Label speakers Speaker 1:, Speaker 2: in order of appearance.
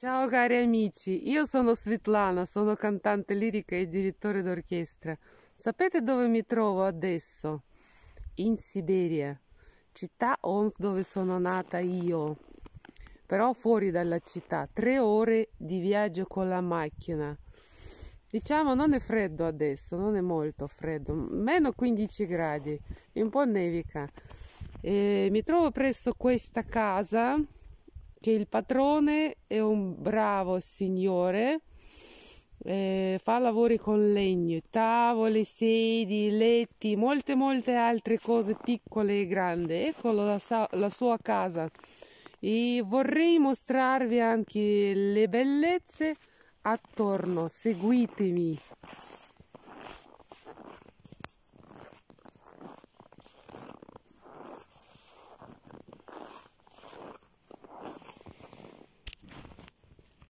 Speaker 1: Ciao cari amici, io sono Svetlana, sono cantante lirica e direttore d'orchestra. Sapete dove mi trovo adesso? In Siberia, città Oms dove sono nata io, però fuori dalla città, tre ore di viaggio con la macchina. Diciamo non è freddo adesso, non è molto freddo, meno 15 gradi, un po' nevica. E mi trovo presso questa casa che il patrone è un bravo signore, eh, fa lavori con legno, tavole, sedie, letti, molte molte altre cose piccole e grandi. Eccolo la, la sua casa. E vorrei mostrarvi anche le bellezze attorno. Seguitemi.